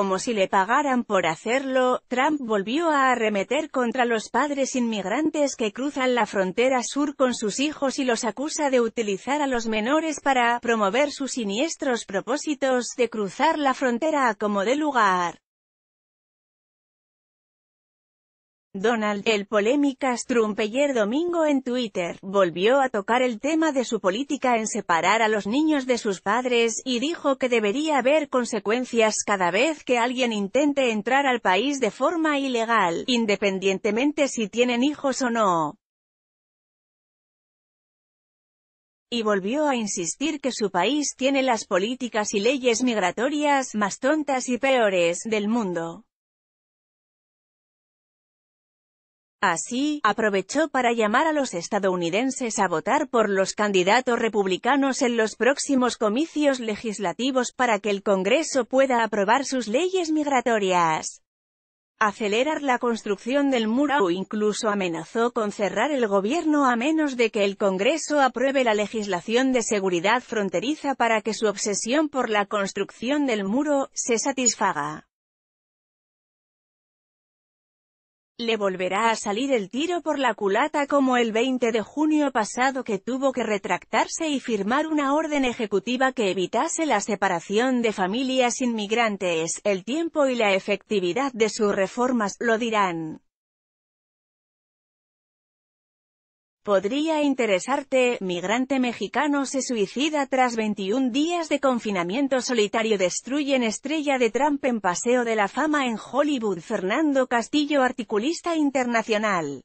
como si le pagaran por hacerlo, Trump volvió a arremeter contra los padres inmigrantes que cruzan la frontera sur con sus hijos y los acusa de utilizar a los menores para promover sus siniestros propósitos de cruzar la frontera como de lugar. Donald, el polémicas Trumpeyer domingo en Twitter, volvió a tocar el tema de su política en separar a los niños de sus padres, y dijo que debería haber consecuencias cada vez que alguien intente entrar al país de forma ilegal, independientemente si tienen hijos o no. y volvió a insistir que su país tiene las políticas y leyes migratorias más tontas y peores del mundo. Así, aprovechó para llamar a los estadounidenses a votar por los candidatos republicanos en los próximos comicios legislativos para que el Congreso pueda aprobar sus leyes migratorias, acelerar la construcción del muro o incluso amenazó con cerrar el gobierno a menos de que el Congreso apruebe la legislación de seguridad fronteriza para que su obsesión por la construcción del muro se satisfaga. le volverá a salir el tiro por la culata como el 20 de junio pasado que tuvo que retractarse y firmar una orden ejecutiva que evitase la separación de familias inmigrantes, el tiempo y la efectividad de sus reformas, lo dirán. Podría interesarte, migrante mexicano se suicida tras 21 días de confinamiento solitario destruyen estrella de Trump en Paseo de la Fama en Hollywood Fernando Castillo articulista internacional